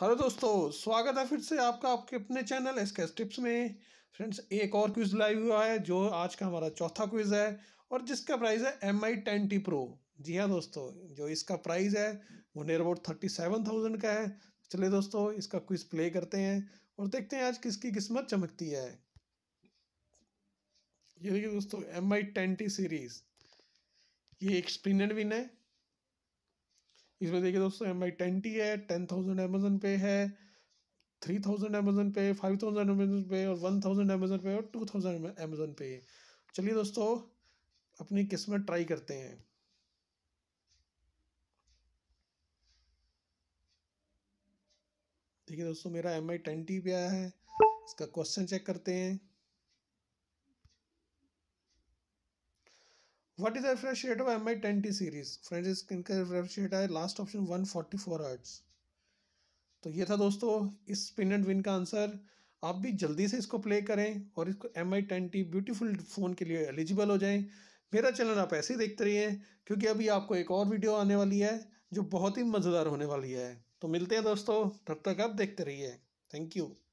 hello दोस्तों स्वागत है फिर से आपका आपके अपने चैनल एस टिप्स में फ्रेंड्स एक और क्विज लाइव हुआ है जो आज का हमारा चौथा क्विज है और जिसका प्राइस है M I ten T pro जी हाँ दोस्तों जो इसका प्राइस है वो near about thirty seven thousand का है चलिए दोस्तों इसका क्विज प्ले करते हैं और देखते हैं आज किसकी किस्मत चमकती है ये देखिए दोस्तों M I ten T series ये एक स्पिन विन है इसमें देखिए दोस्तों एम आई ट्वेंटी है टेन थाउजेंड अमेजन पे है थ्री थाउजेंड अमेजन पे फाइव थाउजेंड अमेजन पे और वन थाउजेंड अमेजन पे और टू थाउजेंड अमेजन पे चलिए दोस्तों अपनी किस्मत ट्राई करते हैं देखिए दोस्तों मेरा एम आई ट्वेंटी पे आया है इसका क्वेश्चन चेक करते हैं what is the rate of M I ten T series friends इनका रिफ्रेश रेट है last option one forty four hertz तो ये था दोस्तों इस स्पिन एंड विन का आंसर आप भी जल्दी से इसको प्ले करें और इसको M I T beautiful phone के लिए एलिजिबल हो जाएं मेरा चैनल आप ऐसे ही देखते रहिए क्योंकि अभी आपको एक और वीडियो आने वाली है जो बहुत ही मज़ेदार होने वाली है तो मिलते हैं दोस्तों तब तक आप देखते रहिए थैंक यू